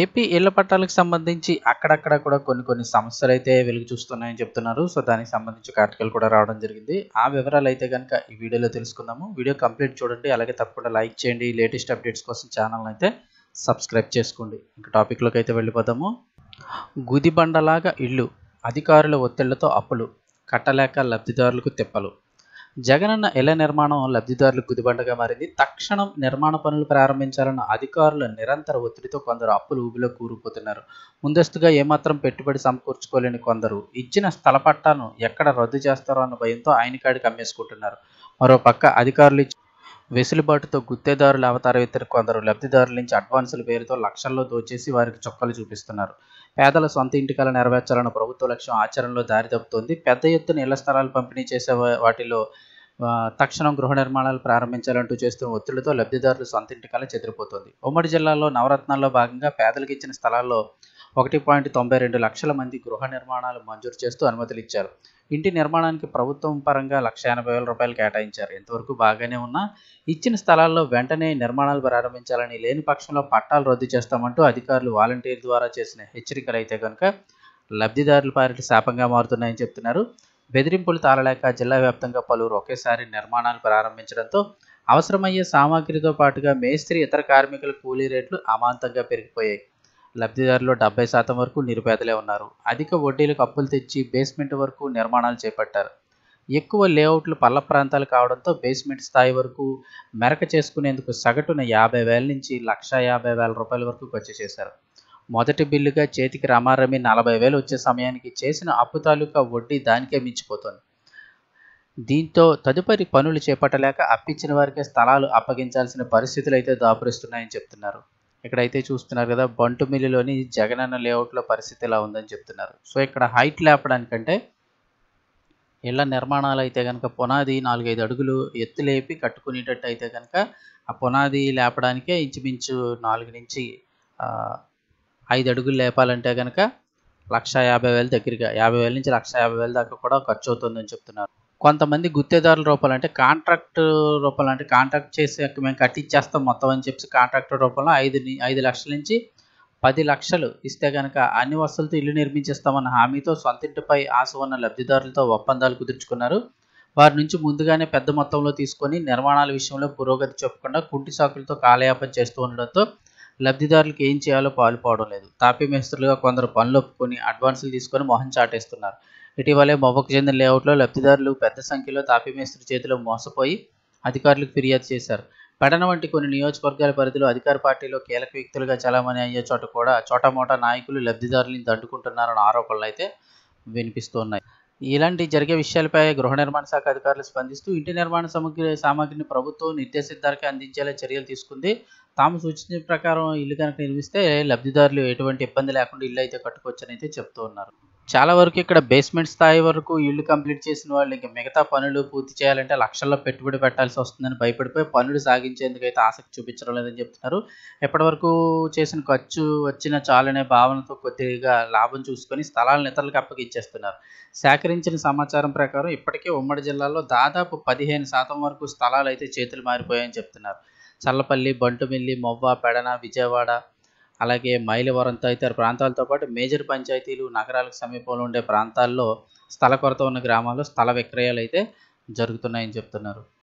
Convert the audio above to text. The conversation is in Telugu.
ఏపీ ఇళ్ల పట్టాలకు సంబంధించి అక్కడక్కడ కూడా కొన్ని కొన్ని సమస్యలు అయితే వెలుగు చూస్తున్నాయని చెప్తున్నారు సో దానికి సంబంధించి కార్టికల్ ఆర్టికల్ కూడా రావడం జరిగింది ఆ వివరాలు అయితే కనుక ఈ వీడియోలో తెలుసుకుందాము వీడియో కంప్లీట్ చూడండి అలాగే తప్పకుండా లైక్ చేయండి లేటెస్ట్ అప్డేట్స్ కోసం ఛానల్ అయితే సబ్స్క్రైబ్ చేసుకోండి ఇంకా టాపిక్లోకి అయితే వెళ్ళిపోదాము గుదిబండలాగా ఇళ్ళు అధికారుల ఒత్తిళ్లతో అప్పులు కట్టలేక లబ్ధిదారులకు తిప్పలు జగనన్న ఇళ్ల నిర్మాణం లబ్ధిదారులకు గుదిబండగా మారింది తక్షణం నిర్మాణ పనులు ప్రారంభించాలన్న అధికారులు నిరంతర ఒత్తిడితో కొందరు అప్పులు ఊబిలో కూరుకుపోతున్నారు ముందస్తుగా ఏమాత్రం పెట్టుబడి సమకూర్చుకోలేని కొందరు ఇచ్చిన స్థల పట్టాలను ఎక్కడ రద్దు చేస్తారో అన్న భయంతో ఆయన కాడికి అమ్మేసుకుంటున్నారు మరోపక్క అధికారులు వెసులుబాటుతో గుత్తేదారుల అవతారవేత్తలు కొందరు లబ్ధిదారుల నుంచి అడ్వాన్సుల పేరుతో లక్షల్లో దోచేసి వారికి చొక్కలు చూపిస్తున్నారు పేదల సొంత ఇంటికాల నెరవేర్చాలన్న ప్రభుత్వ లక్ష్యం ఆచరణలో దారితప్పుతోంది పెద్ద ఎత్తున ఇళ్ల స్థలాలు పంపిణీ చేసే వాటిలో తక్షణం గృహ నిర్మాణాలు ప్రారంభించాలంటూ చేస్తున్న ఒత్తిడితో లబ్ధిదారులు సొంత ఇంటికాల చెదిరిపోతుంది ఉమ్మడి జిల్లాలో నవరత్నాల్లో భాగంగా పేదలకు ఇచ్చిన స్థలాల్లో ఒకటి పాయింట్ తొంభై రెండు లక్షల మంది గృహ నిర్మాణాలు మంజూరు చేస్తూ అనుమతులు ఇచ్చారు ఇంటి నిర్మాణానికి ప్రభుత్వం పరంగా లక్ష ఎనభై వేల రూపాయలు కేటాయించారు ఇంతవరకు బాగానే ఉన్నా ఇచ్చిన స్థలాల్లో వెంటనే నిర్మాణాలు ప్రారంభించాలని లేని పక్షంలో పట్టాలు రద్దు చేస్తామంటూ అధికారులు వాలంటీర్ ద్వారా చేసిన హెచ్చరికలు అయితే కనుక లబ్ధిదారుల పాలిట శాపంగా మారుతున్నాయని చెప్తున్నారు బెదిరింపులు తాళలేక జిల్లా వ్యాప్తంగా పలువురు ఒకేసారి నిర్మాణాలు ప్రారంభించడంతో అవసరమయ్యే సామాగ్రితో పాటుగా మేస్త్రి ఇతర కార్మికుల కూలీ రేట్లు అమాంతంగా పెరిగిపోయాయి లబ్ధిదారులు డెబ్బై శాతం వరకు నిరుపేదలే ఉన్నారు అధిక వడ్డీలకు అప్పులు తెచ్చి బేస్మెంట్ వరకు నిర్మాణాలు చేపట్టారు ఎక్కువ లేఅవుట్లు పల్ల ప్రాంతాలు కావడంతో బేస్మెంట్ స్థాయి వరకు మెరక చేసుకునేందుకు సగటున యాభై వేల నుంచి లక్ష యాభై వేల రూపాయల వరకు ఖర్చు చేశారు మొదటి బిల్లుగా చేతికి రమారమి నలభై వేలు వచ్చే సమయానికి చేసిన అప్పు తాలూకా వడ్డీ దానికే మించిపోతుంది దీంతో తదుపరి పనులు చేపట్టలేక అప్పించిన వారికే స్థలాలు అప్పగించాల్సిన పరిస్థితులు అయితే దాపురిస్తున్నాయని చెప్తున్నారు ఇక్కడైతే చూస్తున్నారు కదా బంటు బంటుమిల్లిలోని జగనన్న లేఅవుట్లో పరిస్థితి ఎలా ఉందని చెప్తున్నారు సో ఇక్కడ హైట్ లేపడానికంటే ఇళ్ల నిర్మాణాలు అయితే కనుక పునాది నాలుగైదు అడుగులు ఎత్తు లేపి కట్టుకునేటట్టు అయితే కనుక ఆ పునాది లేపడానికే ఇంచుమించు నాలుగు నుంచి ఐదు అడుగులు లేపాలంటే కనుక లక్ష యాభై వేలు దగ్గరగా యాభై వేల నుంచి లక్ష యాభై వేల దాకా కూడా ఖర్చు అవుతుందని చెప్తున్నారు కొంతమంది గుత్తేదారుల రూపాలు అంటే కాంట్రాక్ట్ రూపంలో అంటే కాంట్రాక్ట్ చేసి మేము కట్టించేస్తాం మొత్తం అని చెప్పి కాంట్రాక్టర్ రూపంలో ఐదు ఐదు లక్షల నుంచి పది లక్షలు ఇస్తే కనుక అన్ని వసతులతో ఇల్లు నిర్మించేస్తామన్న హామీతో సొంతింటిపై ఆశ ఉన్న లబ్ధిదారులతో ఒప్పందాలు కుదుర్చుకున్నారు వారి నుంచి ముందుగానే పెద్ద మొత్తంలో తీసుకొని నిర్మాణాల విషయంలో పురోగతి చెప్పకుండా కుంటి సాకులతో కాలయాపన చేస్తూ ఉండడంతో లబ్ధిదారులకు ఏం చేయాలో పాలుపోవడం లేదు తాపీ మేస్త్రులుగా కొందరు పనులు ఒప్పుకొని అడ్వాన్సులు తీసుకొని మొహం చాటేస్తున్నారు ఇటీవలే మొవ్వకు చెందిన లేఅవుట్లో లబ్ధిదారులు పెద్ద సంఖ్యలో తాపిమేస్త్రి చేతిలో మోసపోయి అధికారులకు ఫిర్యాదు చేశారు పట్టణ వంటి కొన్ని నియోజకవర్గాల పరిధిలో అధికార పార్టీలో కీలక వ్యక్తులుగా చలామణి అయ్యే చోట కూడా చోటమోటా నాయకులు లబ్ధిదారులను దండుకుంటున్నారన్న ఆరోపణలు అయితే వినిపిస్తున్నాయి ఇలాంటి జరిగే విషయాలపై గృహ నిర్మాణ శాఖ అధికారులు స్పందిస్తూ ఇంటి నిర్మాణ సామగ్రి సామాగ్రిని ప్రభుత్వం నిర్దేశిద్దరికి అందించేలా చర్యలు తీసుకుంది తాము సూచించిన ప్రకారం ఇల్లు కనుక నిర్మిస్తే లబ్ధిదారులు ఎటువంటి ఇబ్బంది లేకుండా ఇల్లు అయితే కట్టుకోవచ్చని అయితే చెప్తూ ఉన్నారు చాలా వరకు ఇక్కడ బేస్మెంట్ స్థాయి వరకు ఇల్లు కంప్లీట్ చేసిన వాళ్ళు ఇంకా మిగతా పనులు పూర్తి చేయాలంటే లక్షల్లో పెట్టుబడి పెట్టాల్సి వస్తుందని భయపడిపోయి పనులు సాగించేందుకు అయితే ఆసక్తి చూపించడం లేదని చెప్తున్నారు ఎప్పటివరకు చేసిన ఖర్చు వచ్చిన చాలనే భావనతో కొద్దిగా లాభం చూసుకొని స్థలాలను ఇతరులకు అప్పగించేస్తున్నారు సేకరించిన సమాచారం ప్రకారం ఇప్పటికే ఉమ్మడి జిల్లాలో దాదాపు పదిహేను శాతం వరకు స్థలాలు అయితే చేతులు మారిపోయాయని చెప్తున్నారు చల్లపల్లి బంటుమిల్లి మొవ్వ పెడన విజయవాడ అలాగే మైలవరం తదితర ప్రాంతాలతో పాటు మేజర్ పంచాయతీలు నగరాలకు సమీపంలో ఉండే ప్రాంతాల్లో స్థల కొరత ఉన్న గ్రామాల్లో స్థల విక్రయాలు అయితే జరుగుతున్నాయని చెప్తున్నారు